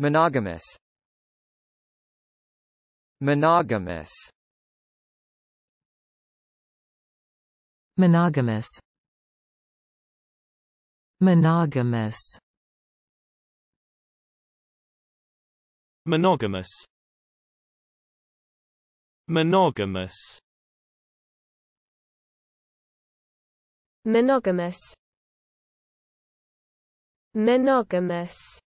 Monogamous Monogamous Monogamous Monogamous Monogamous Monogamous Monogamous Monogamous